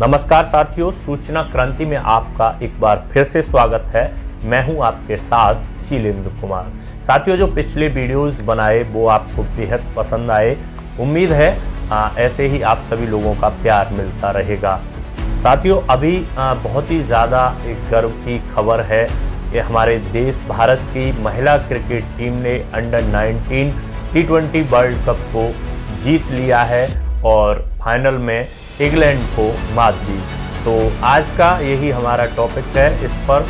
नमस्कार साथियों सूचना क्रांति में आपका एक बार फिर से स्वागत है मैं हूं आपके साथ शीलेंद्र कुमार साथियों जो पिछले वीडियोस बनाए वो आपको बेहद पसंद आए उम्मीद है आ, ऐसे ही आप सभी लोगों का प्यार मिलता रहेगा साथियों अभी आ, बहुत ही ज़्यादा एक गर्व की खबर है कि हमारे देश भारत की महिला क्रिकेट टीम ने अंडर 19 टी वर्ल्ड कप को जीत लिया है और फाइनल में इंग्लैंड को मात दी तो आज का यही हमारा टॉपिक है इस पर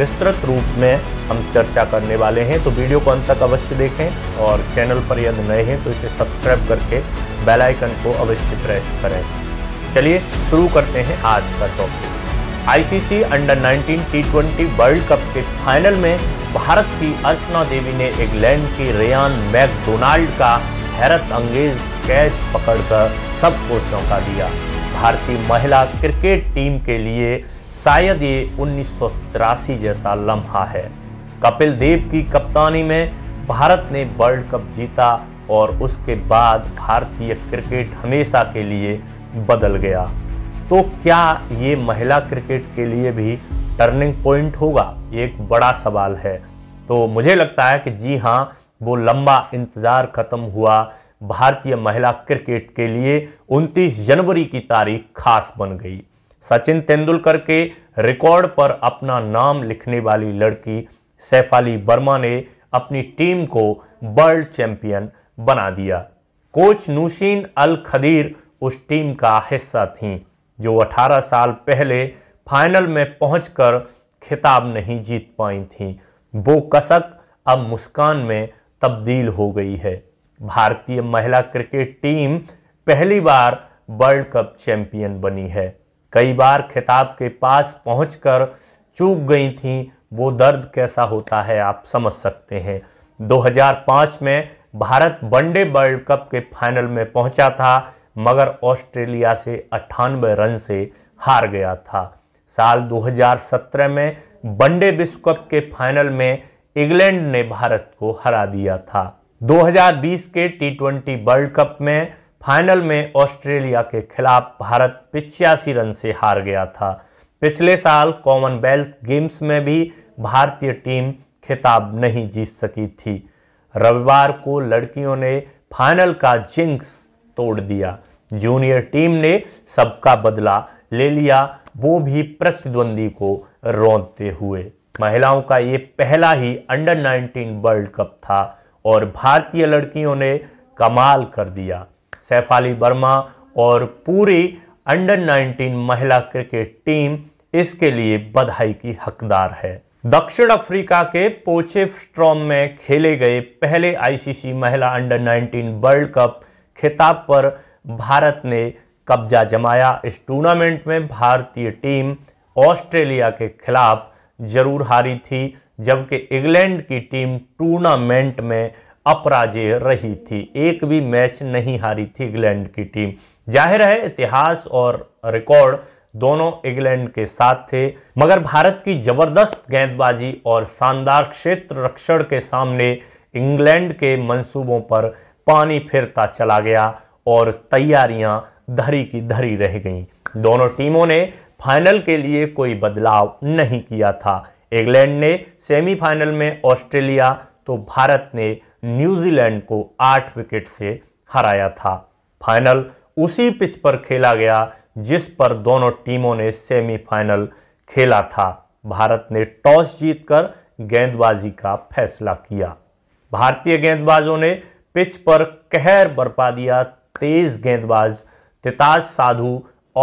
विस्तृत रूप में हम चर्चा करने वाले हैं तो वीडियो को अंत तक अवश्य देखें और चैनल पर यदि नए हैं तो इसे सब्सक्राइब करके बेल आइकन को अवश्य प्रेस करें चलिए शुरू करते हैं आज का topic ICC under 19 T world cup के फाइनल में भारत की अर्चना देवी ने इंग्लैंड की रेयान मैकडोनाल्ड का हैरत अंगेज कैच पकड़कर सबको चौंका दिया भारतीय महिला क्रिकेट टीम के लिए शायद ये उन्नीस जैसा लम्हा है कपिल देव की कप्तानी में भारत ने वर्ल्ड कप जीता और उसके बाद भारतीय क्रिकेट हमेशा के लिए बदल गया तो क्या ये महिला क्रिकेट के लिए भी टर्निंग पॉइंट होगा ये एक बड़ा सवाल है तो मुझे लगता है कि जी हाँ वो लंबा इंतज़ार ख़त्म हुआ भारतीय महिला क्रिकेट के लिए 29 जनवरी की तारीख खास बन गई सचिन तेंदुलकर के रिकॉर्ड पर अपना नाम लिखने वाली लड़की सैफाली वर्मा ने अपनी टीम को वर्ल्ड चैंपियन बना दिया कोच नूशीन अल खदीर उस टीम का हिस्सा थीं जो 18 साल पहले फाइनल में पहुंचकर खिताब नहीं जीत पाई थीं वो कसक अब मुस्कान में तब्दील हो गई है भारतीय महिला क्रिकेट टीम पहली बार वर्ल्ड कप चैंपियन बनी है कई बार खिताब के पास पहुंचकर चूक गई थी वो दर्द कैसा होता है आप समझ सकते हैं 2005 में भारत वनडे वर्ल्ड कप के फाइनल में पहुंचा था मगर ऑस्ट्रेलिया से अट्ठानवे रन से हार गया था साल 2017 में वनडे विश्व कप के फाइनल में इंग्लैंड ने भारत को हरा दिया था 2020 के टी वर्ल्ड कप में फाइनल में ऑस्ट्रेलिया के खिलाफ भारत पिचासी रन से हार गया था पिछले साल कॉमनवेल्थ गेम्स में भी भारतीय टीम खिताब नहीं जीत सकी थी रविवार को लड़कियों ने फाइनल का जिंक्स तोड़ दिया जूनियर टीम ने सबका बदला ले लिया वो भी प्रतिद्वंदी को रोनते हुए महिलाओं का ये पहला ही अंडर 19 वर्ल्ड कप था और भारतीय लड़कियों ने कमाल कर दिया सैफाली वर्मा और पूरी अंडर 19 महिला क्रिकेट टीम इसके लिए बधाई की हकदार है दक्षिण अफ्रीका के स्ट्रॉम में खेले गए पहले आईसीसी महिला अंडर 19 वर्ल्ड कप खिताब पर भारत ने कब्जा जमाया इस टूर्नामेंट में भारतीय टीम ऑस्ट्रेलिया के खिलाफ जरूर हारी थी जबकि इंग्लैंड की टीम टूर्नामेंट में अपराजय रही थी एक भी मैच नहीं हारी थी इंग्लैंड की टीम जाहिर है इतिहास और रिकॉर्ड दोनों इंग्लैंड के साथ थे मगर भारत की जबरदस्त गेंदबाजी और शानदार क्षेत्र रक्षण के सामने इंग्लैंड के मंसूबों पर पानी फिरता चला गया और तैयारियां धरी की धरी रह गईं दोनों टीमों ने फाइनल के लिए कोई बदलाव नहीं किया था इंग्लैंड ने सेमीफाइनल में ऑस्ट्रेलिया तो भारत ने न्यूजीलैंड को आठ विकेट से हराया था फाइनल उसी पिच पर खेला गया जिस पर दोनों टीमों ने सेमीफाइनल खेला था भारत ने टॉस जीतकर गेंदबाजी का फैसला किया भारतीय गेंदबाजों ने पिच पर कहर बरपा दिया तेज गेंदबाज तिताज साधु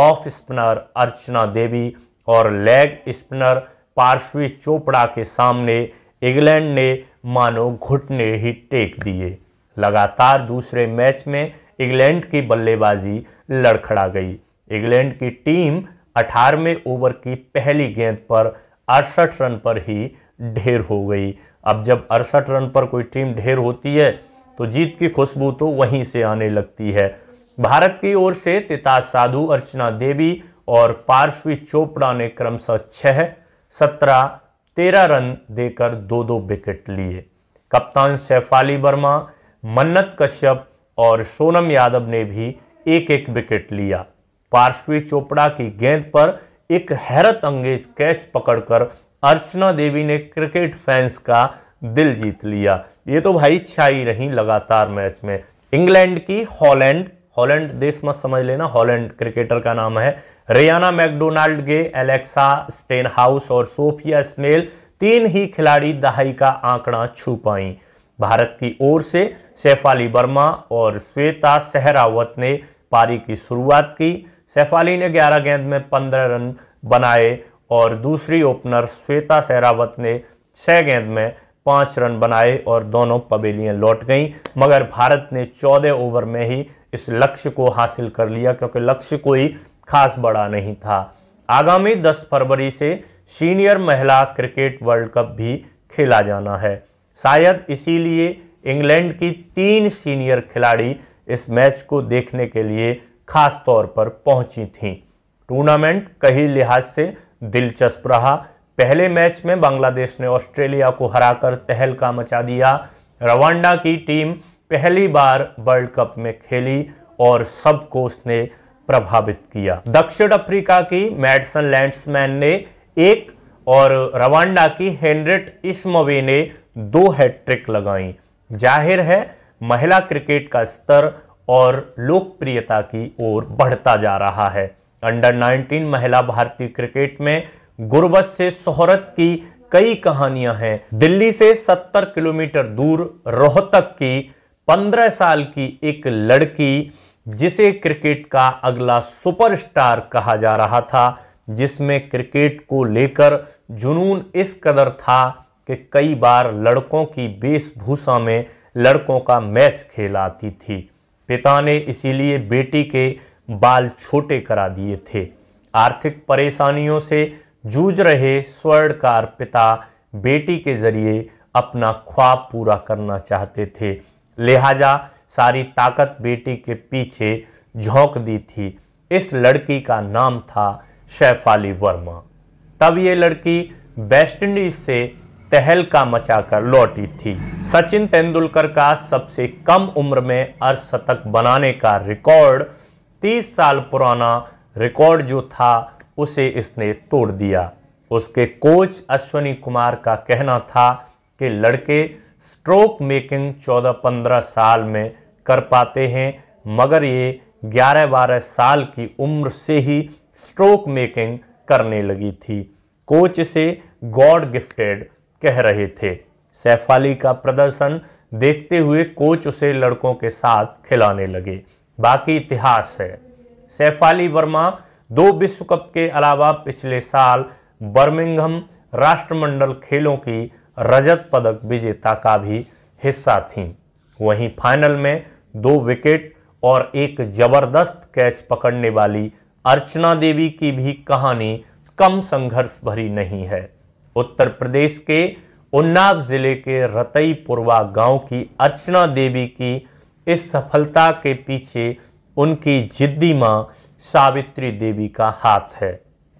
ऑफ स्पिनर अर्चना देवी और लेग स्पिनर पार्श्वी चोपड़ा के सामने इंग्लैंड ने मानो घुटने ही टेक दिए लगातार दूसरे मैच में इंग्लैंड की बल्लेबाजी लड़खड़ा गई इंग्लैंड की टीम 18वें ओवर की पहली गेंद पर अड़सठ रन पर ही ढेर हो गई अब जब अड़सठ रन पर कोई टीम ढेर होती है तो जीत की खुशबू तो वहीं से आने लगती है भारत की ओर से तिताज साधु अर्चना देवी और पार्श्वी चोपड़ा ने क्रमशः छः सत्रह तेरह रन देकर दो दो विकेट लिए कप्तान अली वर्मा मन्नत कश्यप और सोनम यादव ने भी एक एक विकेट लिया पार्श्वी चोपड़ा की गेंद पर एक हैरत अंगेज कैच पकड़कर अर्चना देवी ने क्रिकेट फैंस का दिल जीत लिया ये तो भाई छाई रही लगातार मैच में इंग्लैंड की हॉलैंड हॉलैंड देश मत समझ लेना हॉलैंड क्रिकेटर का नाम है Rhianna McDonald Gay Alexa Stonehouse और सोफिया स्मेल तीन ही खिलाड़ी दहाई का आंकड़ा छू पाई भारत की ओर से सैफाली वर्मा और श्वेता सहरावत ने पारी की शुरुआत की सैफाली ने 11 गेंद में 15 रन बनाए और दूसरी ओपनर श्वेता सहरावत ने 6 गेंद में पाँच रन बनाए और दोनों पवेलियां लौट गईं मगर भारत ने 14 ओवर में ही इस लक्ष्य को हासिल कर लिया क्योंकि लक्ष्य को ही खास बड़ा नहीं था आगामी 10 फरवरी से सीनियर महिला क्रिकेट वर्ल्ड कप भी खेला जाना है शायद इसीलिए इंग्लैंड की तीन सीनियर खिलाड़ी इस मैच को देखने के लिए खास तौर पर पहुंची थीं टूर्नामेंट कई लिहाज से दिलचस्प रहा पहले मैच में बांग्लादेश ने ऑस्ट्रेलिया को हराकर तहलका मचा दिया रवांडा की टीम पहली बार वर्ल्ड कप में खेली और सबको उसने प्रभावित किया दक्षिण अफ्रीका की मैडसन लैंडसमैन ने एक और रवांडा की हेनरिट इस्मवे ने दो हैट्रिक लगाई जाहिर है महिला क्रिकेट का स्तर और लोकप्रियता की ओर बढ़ता जा रहा है अंडर 19 महिला भारतीय क्रिकेट में गुरबत से शोहरत की कई कहानियां हैं दिल्ली से 70 किलोमीटर दूर रोहतक की 15 साल की एक लड़की जिसे क्रिकेट का अगला सुपरस्टार कहा जा रहा था जिसमें क्रिकेट को लेकर जुनून इस कदर था कि कई बार लड़कों की वेशभूषा में लड़कों का मैच खेलाती थी पिता ने इसीलिए बेटी के बाल छोटे करा दिए थे आर्थिक परेशानियों से जूझ रहे स्वर्णकार पिता बेटी के जरिए अपना ख्वाब पूरा करना चाहते थे लिहाजा सारी ताकत बेटी के पीछे झोंक दी थी इस लड़की का नाम था शैफाली वर्मा तब ये लड़की वेस्टइंडीज से तहलका मचाकर लौटी थी सचिन तेंदुलकर का सबसे कम उम्र में अर्धशतक बनाने का रिकॉर्ड 30 साल पुराना रिकॉर्ड जो था उसे इसने तोड़ दिया उसके कोच अश्वनी कुमार का कहना था कि लड़के स्ट्रोक मेकिंग 14-15 साल में कर पाते हैं मगर ये 11-12 साल की उम्र से ही स्ट्रोक मेकिंग करने लगी थी कोच से गॉड गिफ्टेड कह रहे थे सैफ अली का प्रदर्शन देखते हुए कोच उसे लड़कों के साथ खिलाने लगे बाकी इतिहास है सैफ अली वर्मा दो विश्व कप के अलावा पिछले साल बर्मिंगहम राष्ट्रमंडल खेलों की रजत पदक विजेता का भी हिस्सा थीं वहीं फाइनल में दो विकेट और एक जबरदस्त कैच पकड़ने वाली अर्चना देवी की भी कहानी कम संघर्ष भरी नहीं है उत्तर प्रदेश के उन्नाव जिले के रतई पुरवा गांव की अर्चना देवी की इस सफलता के पीछे उनकी जिद्दी माँ सावित्री देवी का हाथ है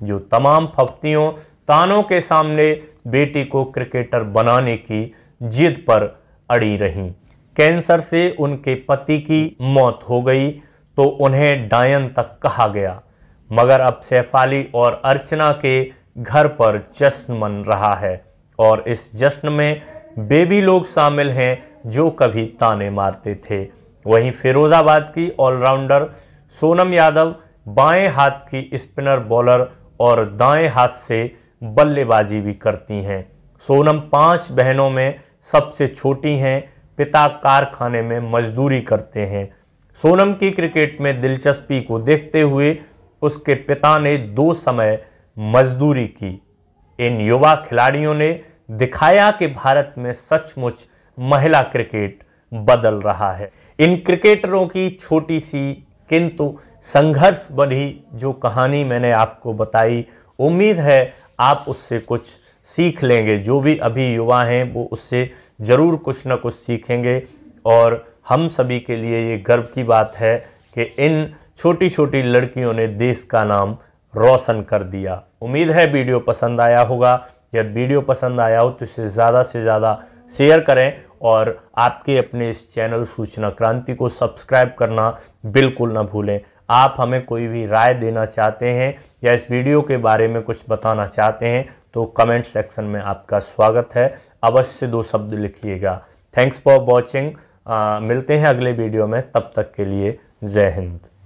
जो तमाम फप्तियों तानों के सामने बेटी को क्रिकेटर बनाने की जिद पर अड़ी रहीं कैंसर से उनके पति की मौत हो गई तो उन्हें डायन तक कहा गया मगर अब सैफाली और अर्चना के घर पर जश्न मन रहा है और इस जश्न में बेबी लोग शामिल हैं जो कभी ताने मारते थे वहीं फिरोज़ाबाद की ऑलराउंडर सोनम यादव बाएं हाथ की स्पिनर बॉलर और दाएं हाथ से बल्लेबाजी भी करती हैं सोनम पांच बहनों में सबसे छोटी हैं पिता कारखाने में मजदूरी करते हैं सोनम की क्रिकेट में दिलचस्पी को देखते हुए उसके पिता ने दो समय मजदूरी की इन युवा खिलाड़ियों ने दिखाया कि भारत में सचमुच महिला क्रिकेट बदल रहा है इन क्रिकेटरों की छोटी सी किंतु संघर्ष बनी जो कहानी मैंने आपको बताई उम्मीद है आप उससे कुछ सीख लेंगे जो भी अभी युवा हैं वो उससे ज़रूर कुछ ना कुछ सीखेंगे और हम सभी के लिए ये गर्व की बात है कि इन छोटी छोटी लड़कियों ने देश का नाम रोशन कर दिया उम्मीद है वीडियो पसंद आया होगा यदि वीडियो पसंद आया हो तो इसे ज़्यादा से ज़्यादा शेयर करें और आपके अपने इस चैनल सूचना क्रांति को सब्सक्राइब करना बिल्कुल ना भूलें आप हमें कोई भी राय देना चाहते हैं या इस वीडियो के बारे में कुछ बताना चाहते हैं तो कमेंट सेक्शन में आपका स्वागत है अवश्य दो शब्द लिखिएगा थैंक्स फॉर वॉचिंग मिलते हैं अगले वीडियो में तब तक के लिए जय हिंद